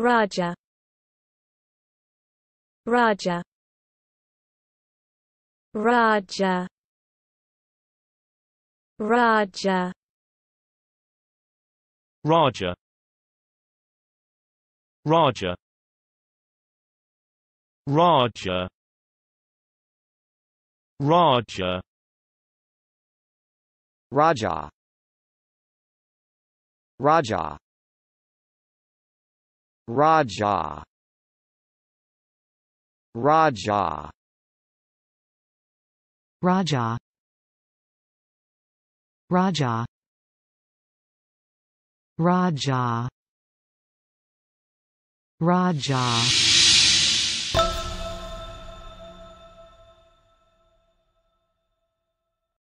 Raja Raja Raja Raja Raja Raja Raja Raja Raja Raja Raja Raja Raja Raja Raja Raja